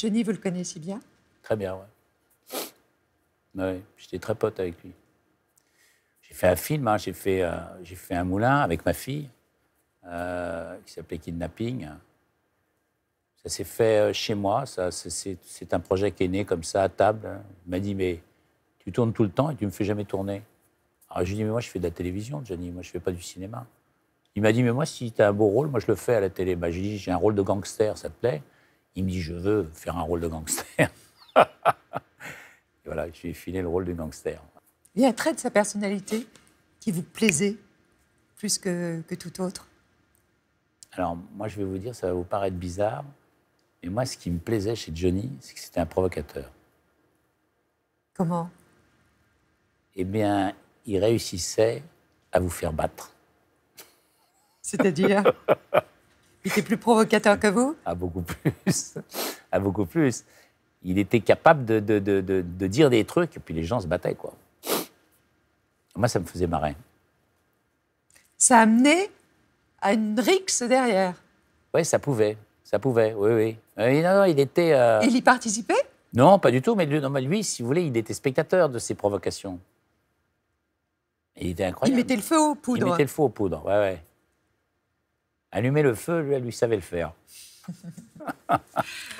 Johnny, vous le connaissez bien Très bien, oui. J'étais très pote avec lui. J'ai fait un film, hein, j'ai fait, euh, fait un moulin avec ma fille, euh, qui s'appelait Kidnapping. Ça s'est fait euh, chez moi, c'est un projet qui est né comme ça, à table. Il m'a dit, mais tu tournes tout le temps et tu ne me fais jamais tourner. Alors je lui ai dit, mais moi je fais de la télévision, Johnny, moi je ne fais pas du cinéma. Il m'a dit, mais moi si tu as un beau rôle, moi je le fais à la télé. Magie. Bah, j'ai dit, j'ai un rôle de gangster, ça te plaît il me dit Je veux faire un rôle de gangster. voilà, je lui ai filé le rôle du gangster. Il y a un trait de sa personnalité qui vous plaisait plus que, que tout autre Alors, moi, je vais vous dire, ça va vous paraître bizarre, mais moi, ce qui me plaisait chez Johnny, c'est que c'était un provocateur. Comment Eh bien, il réussissait à vous faire battre. C'est-à-dire Il était plus provocateur que vous Ah, beaucoup plus. Ah, beaucoup plus. Il était capable de, de, dire des trucs, et puis les gens se battaient, quoi. Moi, ça me faisait marrer. Ça amenait à une rixe derrière. Oui, ça pouvait. Ça pouvait, oui, oui. Euh, non, non, il était... Euh, il y participait Non, pas du tout, mais lui, lui, si vous voulez, il était spectateur de ces provocations. Il était incroyable. Il mettait le feu aux poudres. Il mettait le feu aux poudres, ouais, ouais. Allumer le feu, lui, elle lui savait le faire.